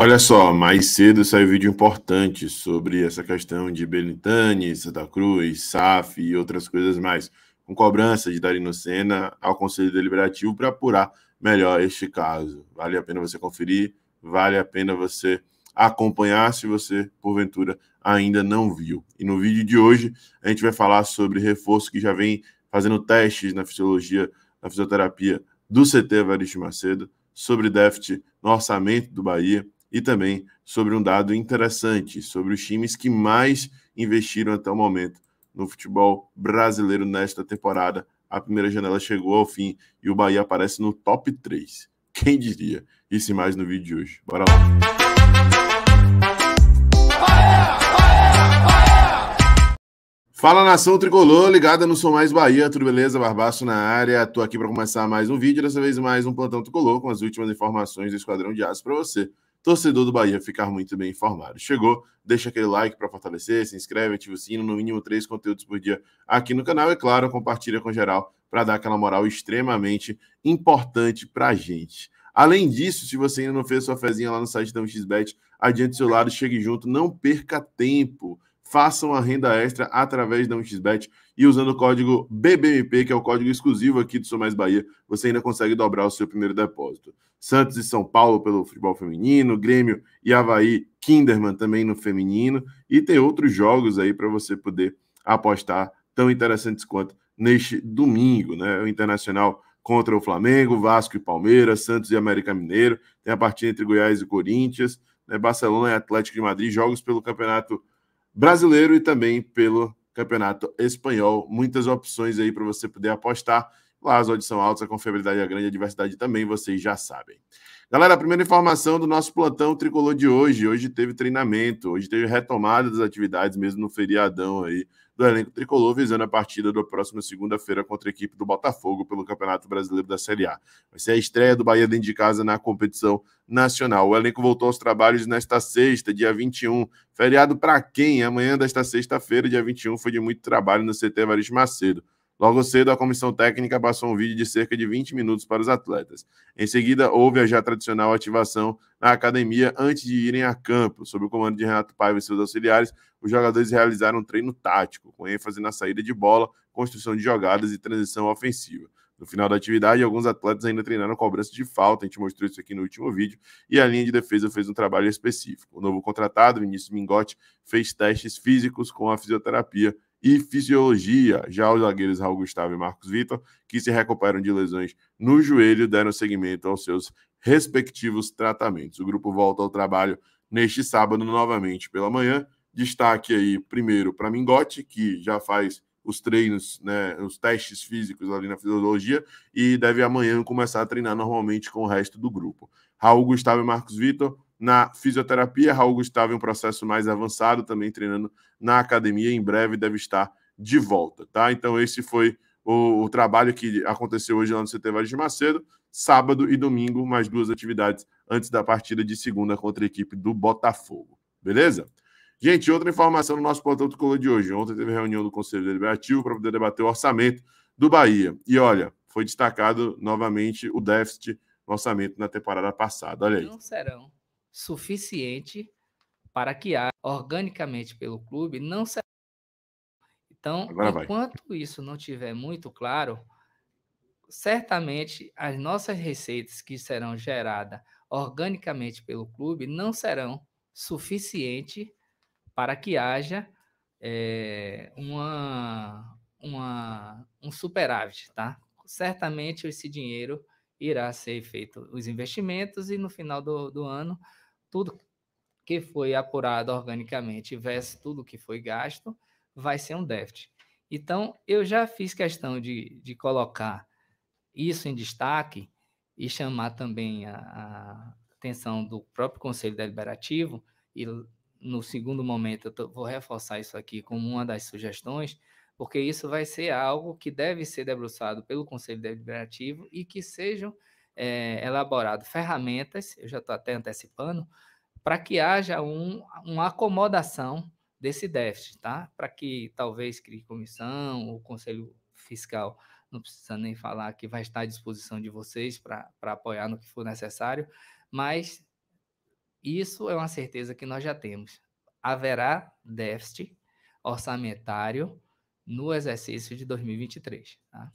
Olha só, mais cedo saiu vídeo importante sobre essa questão de Belintani, Santa Cruz, SAF e outras coisas mais, com cobrança de Darino Senna ao Conselho Deliberativo para apurar melhor este caso. Vale a pena você conferir, vale a pena você acompanhar se você, porventura, ainda não viu. E no vídeo de hoje, a gente vai falar sobre reforço que já vem fazendo testes na fisiologia, na fisioterapia do CT Evaristo Macedo, sobre déficit no orçamento do Bahia, e também sobre um dado interessante, sobre os times que mais investiram até o momento no futebol brasileiro nesta temporada. A primeira janela chegou ao fim e o Bahia aparece no top 3. Quem diria? Isso e mais no vídeo de hoje. Bora lá! Fala nação tricolor, ligada no Sou Mais Bahia, tudo beleza? Barbaço na área, tô aqui para começar mais um vídeo, dessa vez mais um plantão tricolor com as últimas informações do Esquadrão de Aço para você torcedor do Bahia ficar muito bem informado. Chegou, deixa aquele like para fortalecer, se inscreve, ativa o sino, no mínimo três conteúdos por dia aqui no canal e, claro, compartilha com geral para dar aquela moral extremamente importante para a gente. Além disso, se você ainda não fez sua fezinha lá no site da 1xBet, adiante do seu lado, chegue junto, não perca tempo. Façam a renda extra através da 1xBet e usando o código BBMP, que é o código exclusivo aqui do Sou Mais Bahia, você ainda consegue dobrar o seu primeiro depósito. Santos e São Paulo pelo futebol feminino, Grêmio e Havaí, Kinderman também no feminino, e tem outros jogos aí para você poder apostar tão interessantes quanto neste domingo, né? O Internacional contra o Flamengo, Vasco e Palmeiras, Santos e América Mineiro, tem a partida entre Goiás e Corinthians, né? Barcelona e Atlético de Madrid, jogos pelo Campeonato brasileiro e também pelo campeonato espanhol. Muitas opções aí para você poder apostar. Lá as odds são altas, a confiabilidade é grande, a diversidade também, vocês já sabem. Galera, a primeira informação do nosso plantão tricolor de hoje. Hoje teve treinamento, hoje teve retomada das atividades, mesmo no feriadão aí do elenco tricolor, visando a partida da próxima segunda-feira contra a equipe do Botafogo pelo Campeonato Brasileiro da Série A. Vai ser a estreia do Bahia dentro de casa na competição nacional. O elenco voltou aos trabalhos nesta sexta, dia 21. Feriado para quem? Amanhã desta sexta-feira, dia 21, foi de muito trabalho no CT Evaristo Macedo. Logo cedo, a comissão técnica passou um vídeo de cerca de 20 minutos para os atletas. Em seguida, houve a já tradicional ativação na academia antes de irem a campo. Sob o comando de Renato Paiva e seus auxiliares, os jogadores realizaram um treino tático, com ênfase na saída de bola, construção de jogadas e transição ofensiva. No final da atividade, alguns atletas ainda treinaram cobrança de falta, a gente mostrou isso aqui no último vídeo, e a linha de defesa fez um trabalho específico. O novo contratado, Vinícius Mingotti, fez testes físicos com a fisioterapia e fisiologia. Já os zagueiros Raul Gustavo e Marcos Vitor, que se recuperaram de lesões no joelho, deram seguimento aos seus respectivos tratamentos. O grupo volta ao trabalho neste sábado, novamente pela manhã. Destaque aí, primeiro, para Mingote, que já faz os treinos, né, os testes físicos ali na fisiologia e deve amanhã começar a treinar normalmente com o resto do grupo. Raul Gustavo e Marcos Vitor na fisioterapia. Raul Gustavo em é um processo mais avançado, também treinando na academia. Em breve deve estar de volta, tá? Então, esse foi o, o trabalho que aconteceu hoje lá no CT Vale de Macedo. Sábado e domingo, mais duas atividades antes da partida de segunda contra a equipe do Botafogo. Beleza? Gente, outra informação no nosso portal do Color de hoje. Ontem teve reunião do Conselho Deliberativo para poder debater o orçamento do Bahia. E olha, foi destacado novamente o déficit no orçamento na temporada passada. Olha aí. Não serão suficiente para que haja organicamente pelo clube não será. então, Agora enquanto vai. isso não tiver muito claro, certamente as nossas receitas que serão geradas organicamente pelo clube não serão suficiente para que haja é, uma, uma, um superávit, tá? Certamente esse dinheiro irá ser feito os investimentos e no final do, do ano tudo que foi apurado organicamente versus tudo que foi gasto, vai ser um déficit. Então, eu já fiz questão de, de colocar isso em destaque e chamar também a, a atenção do próprio Conselho Deliberativo, e no segundo momento eu tô, vou reforçar isso aqui como uma das sugestões, porque isso vai ser algo que deve ser debruçado pelo Conselho Deliberativo e que sejam é, elaborado ferramentas, eu já estou até antecipando, para que haja um, uma acomodação desse déficit, tá? Para que talvez crie comissão, o conselho fiscal, não precisa nem falar que vai estar à disposição de vocês para apoiar no que for necessário, mas isso é uma certeza que nós já temos. Haverá déficit orçamentário no exercício de 2023, tá?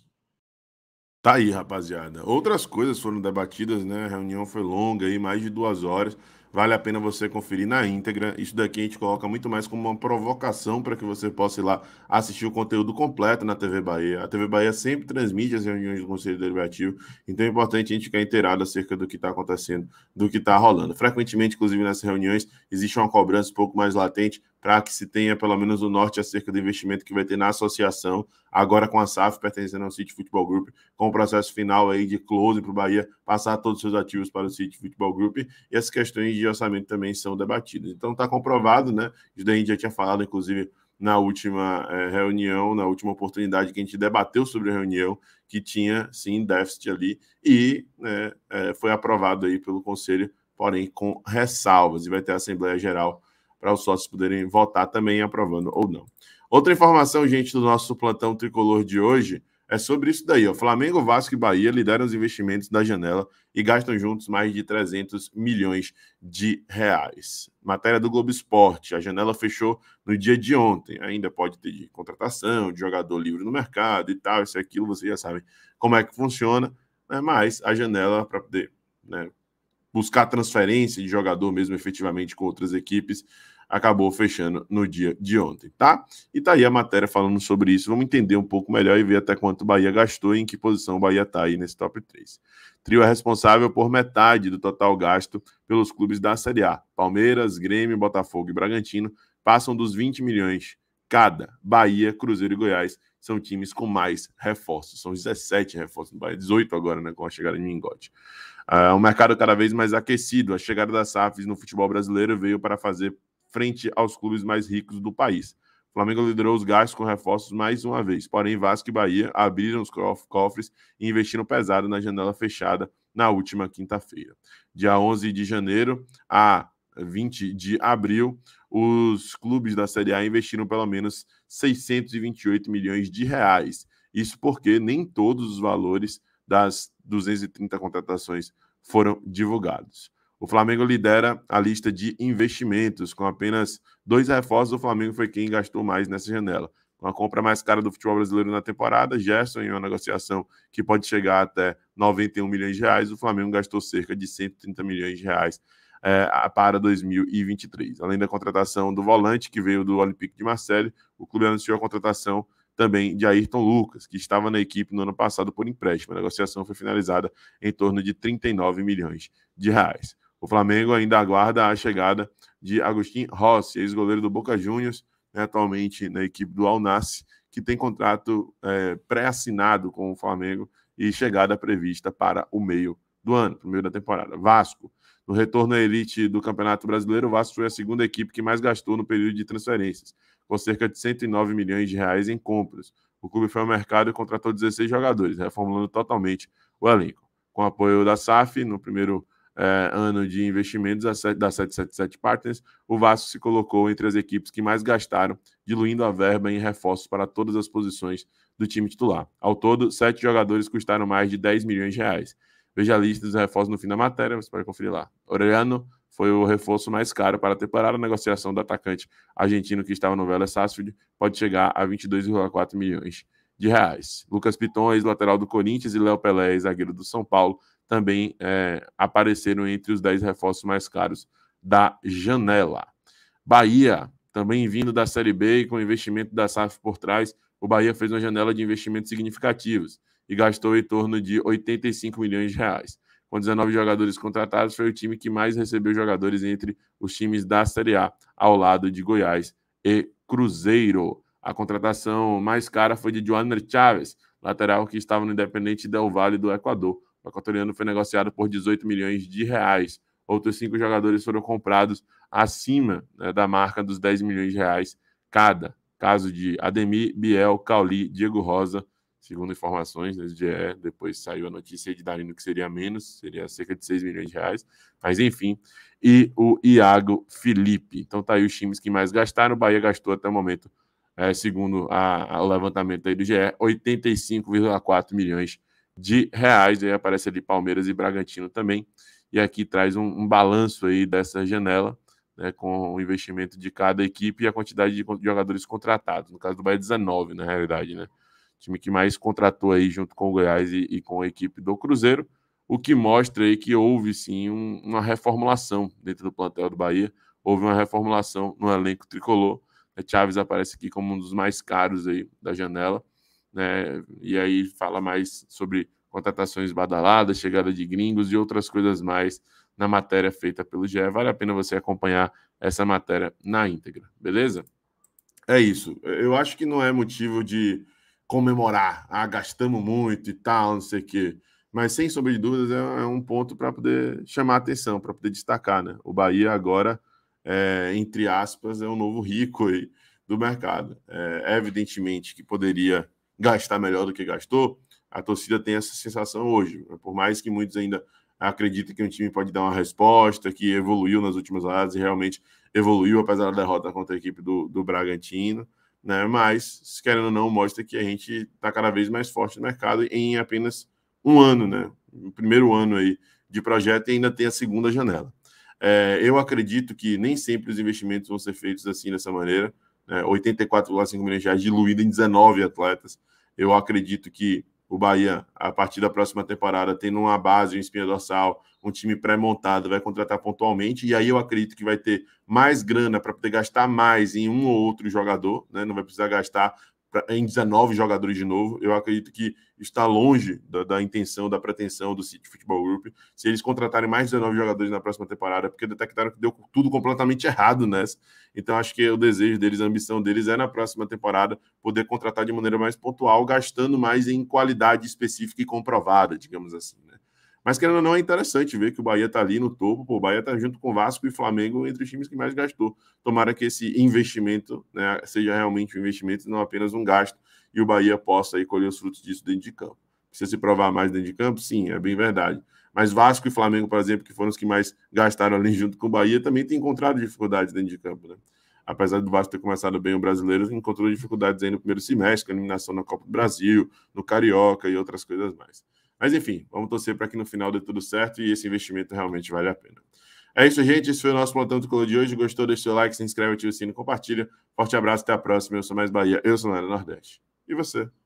Tá aí, rapaziada. Outras coisas foram debatidas, né? A reunião foi longa aí, mais de duas horas. Vale a pena você conferir na íntegra. Isso daqui a gente coloca muito mais como uma provocação para que você possa ir lá assistir o conteúdo completo na TV Bahia. A TV Bahia sempre transmite as reuniões do Conselho Deliberativo, então é importante a gente ficar inteirado acerca do que está acontecendo, do que está rolando. Frequentemente, inclusive nessas reuniões, existe uma cobrança um pouco mais latente para que se tenha pelo menos o norte acerca do investimento que vai ter na associação, agora com a SAF pertencendo ao City Football Group, com o processo final aí de close para o Bahia passar todos os seus ativos para o City Football Group, e as questões de orçamento também são debatidas. Então está comprovado, né? Isso daí a gente já tinha falado, inclusive, na última eh, reunião, na última oportunidade que a gente debateu sobre a reunião, que tinha sim déficit ali, e né, eh, foi aprovado aí pelo Conselho, porém com ressalvas, e vai ter a Assembleia Geral para os sócios poderem votar também, aprovando ou não. Outra informação, gente, do nosso plantão tricolor de hoje é sobre isso daí. O Flamengo, Vasco e Bahia lideram os investimentos da janela e gastam juntos mais de 300 milhões de reais. Matéria do Globo Esporte. A janela fechou no dia de ontem. Ainda pode ter de contratação, de jogador livre no mercado e tal, isso e aquilo, vocês já sabem como é que funciona. Né? Mas a janela para poder né, buscar transferência de jogador mesmo efetivamente com outras equipes acabou fechando no dia de ontem, tá? E tá aí a matéria falando sobre isso. Vamos entender um pouco melhor e ver até quanto o Bahia gastou e em que posição o Bahia tá aí nesse top 3. Trio é responsável por metade do total gasto pelos clubes da Série A. Palmeiras, Grêmio, Botafogo e Bragantino passam dos 20 milhões cada. Bahia, Cruzeiro e Goiás são times com mais reforços. São 17 reforços no Bahia, 18 agora, né, com a chegada de Mingote. É ah, um mercado cada vez mais aquecido. A chegada das SAFs no futebol brasileiro veio para fazer frente aos clubes mais ricos do país. O Flamengo liderou os gastos com reforços mais uma vez, porém Vasco e Bahia abriram os cofres e investiram pesado na janela fechada na última quinta-feira. Dia 11 de janeiro a 20 de abril, os clubes da Série A investiram pelo menos 628 milhões de reais. Isso porque nem todos os valores das 230 contratações foram divulgados. O Flamengo lidera a lista de investimentos, com apenas dois reforços, o Flamengo foi quem gastou mais nessa janela. Com a compra mais cara do futebol brasileiro na temporada, Gerson, em uma negociação que pode chegar até 91 milhões de reais, o Flamengo gastou cerca de 130 milhões de reais é, para 2023. Além da contratação do volante, que veio do Olympique de Marseille, o clube anunciou a contratação também de Ayrton Lucas, que estava na equipe no ano passado por empréstimo. A negociação foi finalizada em torno de 39 milhões de reais. O Flamengo ainda aguarda a chegada de Agostinho Rossi, ex-goleiro do Boca Juniors, né, atualmente na equipe do Alnassi, que tem contrato é, pré-assinado com o Flamengo e chegada prevista para o meio do ano, para o meio da temporada. Vasco. No retorno à elite do Campeonato Brasileiro, o Vasco foi a segunda equipe que mais gastou no período de transferências, com cerca de 109 milhões de reais em compras. O clube foi ao mercado e contratou 16 jogadores, reformulando totalmente o elenco. Com apoio da SAF, no primeiro é, ano de investimentos da 777 Partners, o Vasco se colocou entre as equipes que mais gastaram, diluindo a verba em reforços para todas as posições do time titular. Ao todo, sete jogadores custaram mais de 10 milhões de reais. Veja a lista dos reforços no fim da matéria, você pode conferir lá. Orellano foi o reforço mais caro para a temporada. A negociação do atacante argentino que estava no Vélez Sarsfield pode chegar a 22,4 milhões de reais. Lucas Piton, ex-lateral do Corinthians, e Léo Pelé, ex-zagueiro do São Paulo, também é, apareceram entre os 10 reforços mais caros da janela. Bahia, também vindo da Série B e com investimento da SAF por trás, o Bahia fez uma janela de investimentos significativos e gastou em torno de 85 milhões de reais. Com 19 jogadores contratados, foi o time que mais recebeu jogadores entre os times da Série A, ao lado de Goiás e Cruzeiro. A contratação mais cara foi de Joanner Chaves, lateral que estava no Independente Del Valle do Equador o equatoriano foi negociado por 18 milhões de reais. Outros cinco jogadores foram comprados acima né, da marca dos 10 milhões de reais cada. Caso de Ademir, Biel, Cauli, Diego Rosa, segundo informações né, do SGE, depois saiu a notícia de Darino que seria menos, seria cerca de 6 milhões de reais, mas enfim, e o Iago Felipe. Então tá aí os times que mais gastaram, o Bahia gastou até o momento, é, segundo a, a, o levantamento aí do GE, 85,4 milhões de reais. Aí né? aparece ali Palmeiras e Bragantino também. E aqui traz um, um balanço aí dessa janela, né, com o investimento de cada equipe e a quantidade de jogadores contratados. No caso do Bahia, 19, na realidade, né? Time que mais contratou aí junto com o Goiás e, e com a equipe do Cruzeiro, o que mostra aí que houve sim um, uma reformulação dentro do plantel do Bahia. Houve uma reformulação no elenco tricolor. A né? Chaves aparece aqui como um dos mais caros aí da janela né? E aí fala mais sobre contratações badaladas, chegada de gringos e outras coisas mais na matéria feita pelo GE. Vale a pena você acompanhar essa matéria na íntegra, beleza? É isso. Eu acho que não é motivo de comemorar, ah, gastamos muito e tal, não sei o quê. Mas, sem sombra de dúvidas, é, é um ponto para poder chamar atenção, para poder destacar, né? O Bahia agora, é, entre aspas, é o um novo rico do mercado. É, evidentemente que poderia gastar melhor do que gastou, a torcida tem essa sensação hoje. Por mais que muitos ainda acreditem que um time pode dar uma resposta, que evoluiu nas últimas rodadas e realmente evoluiu, apesar da derrota contra a equipe do, do Bragantino. Né? Mas, querendo ou não, mostra que a gente está cada vez mais forte no mercado em apenas um ano, né? O primeiro ano aí de projeto e ainda tem a segunda janela. É, eu acredito que nem sempre os investimentos vão ser feitos assim dessa maneira né, 84,5 milhões de reais diluído em 19 atletas. Eu acredito que o Bahia, a partir da próxima temporada, tendo uma base, um espinha dorsal, um time pré-montado, vai contratar pontualmente, e aí eu acredito que vai ter mais grana para poder gastar mais em um ou outro jogador, né? Não vai precisar gastar em 19 jogadores de novo. Eu acredito que está longe da, da intenção, da pretensão do City Football Group se eles contratarem mais 19 jogadores na próxima temporada, porque detectaram que deu tudo completamente errado nessa. Então acho que o desejo deles, a ambição deles é na próxima temporada poder contratar de maneira mais pontual, gastando mais em qualidade específica e comprovada, digamos assim. Né? Mas querendo ou não, é interessante ver que o Bahia está ali no topo, pô, o Bahia está junto com Vasco e Flamengo entre os times que mais gastou. Tomara que esse investimento né, seja realmente um investimento e não apenas um gasto, e o Bahia possa aí colher os frutos disso dentro de campo. Precisa se provar mais dentro de campo? Sim, é bem verdade. Mas Vasco e Flamengo, por exemplo, que foram os que mais gastaram ali junto com o Bahia, também têm encontrado dificuldades dentro de campo, né? apesar do Vasco ter começado bem o brasileiro, encontrou dificuldades aí no primeiro semestre, com eliminação na Copa do Brasil, no Carioca e outras coisas mais. Mas enfim, vamos torcer para que no final dê tudo certo e esse investimento realmente vale a pena. É isso, gente. Esse foi o nosso plantão do Color de hoje. Gostou? Deixe seu like, se inscreve, ativa o sino, compartilha. Forte abraço, até a próxima. Eu sou mais Bahia, eu sou Mário Nordeste. E você?